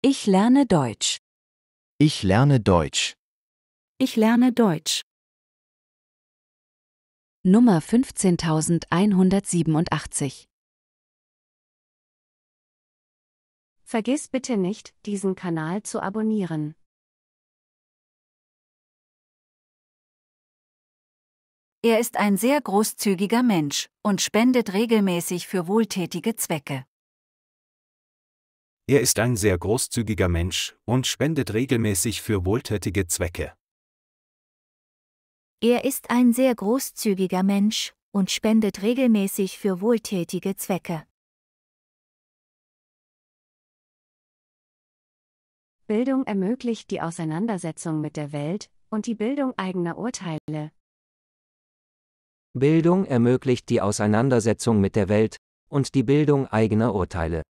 Ich lerne Deutsch. Ich lerne Deutsch. Ich lerne Deutsch. Nummer 15187 Vergiss bitte nicht, diesen Kanal zu abonnieren. Er ist ein sehr großzügiger Mensch und spendet regelmäßig für wohltätige Zwecke. Er ist ein sehr großzügiger Mensch und spendet regelmäßig für wohltätige Zwecke. Er ist ein sehr großzügiger Mensch und spendet regelmäßig für wohltätige Zwecke. Bildung ermöglicht die Auseinandersetzung mit der Welt und die Bildung eigener Urteile. Bildung ermöglicht die Auseinandersetzung mit der Welt und die Bildung eigener Urteile.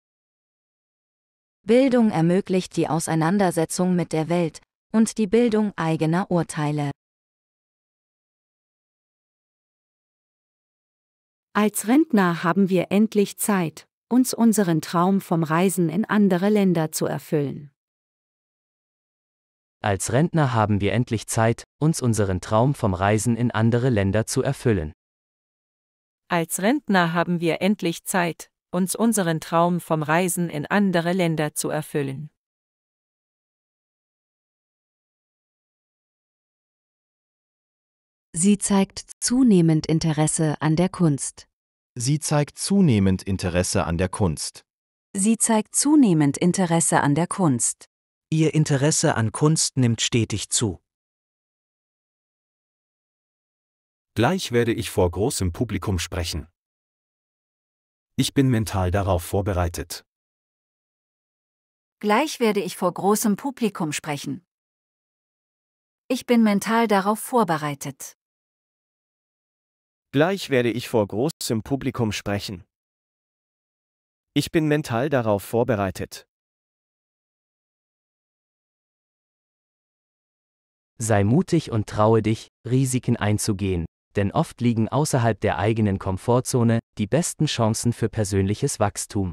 Bildung ermöglicht die Auseinandersetzung mit der Welt und die Bildung eigener Urteile. Als Rentner haben wir endlich Zeit, uns unseren Traum vom Reisen in andere Länder zu erfüllen. Als Rentner haben wir endlich Zeit, uns unseren Traum vom Reisen in andere Länder zu erfüllen. Als Rentner haben wir endlich Zeit, uns unseren Traum vom Reisen in andere Länder zu erfüllen. Sie zeigt zunehmend Interesse an der Kunst. Sie zeigt zunehmend Interesse an der Kunst. Sie zeigt zunehmend Interesse an der Kunst. Ihr Interesse an Kunst nimmt stetig zu. Gleich werde ich vor großem Publikum sprechen. Ich bin mental darauf vorbereitet. Gleich werde ich vor großem Publikum sprechen. Ich bin mental darauf vorbereitet. Gleich werde ich vor großem Publikum sprechen. Ich bin mental darauf vorbereitet. Sei mutig und traue dich, Risiken einzugehen denn oft liegen außerhalb der eigenen Komfortzone die besten Chancen für persönliches Wachstum.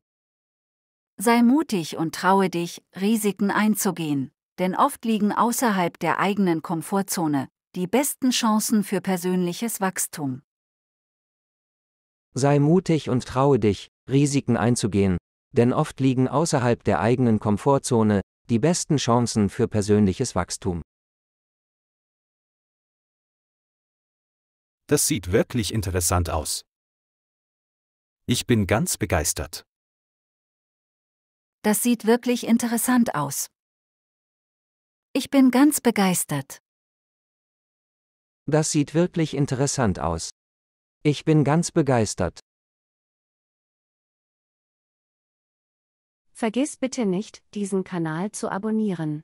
Sei mutig und traue dich, Risiken einzugehen, denn oft liegen außerhalb der eigenen Komfortzone die besten Chancen für persönliches Wachstum. Sei mutig und traue dich, Risiken einzugehen, denn oft liegen außerhalb der eigenen Komfortzone die besten Chancen für persönliches Wachstum. Das sieht wirklich interessant aus. Ich bin ganz begeistert. Das sieht wirklich interessant aus. Ich bin ganz begeistert. Das sieht wirklich interessant aus. Ich bin ganz begeistert. Vergiss bitte nicht, diesen Kanal zu abonnieren.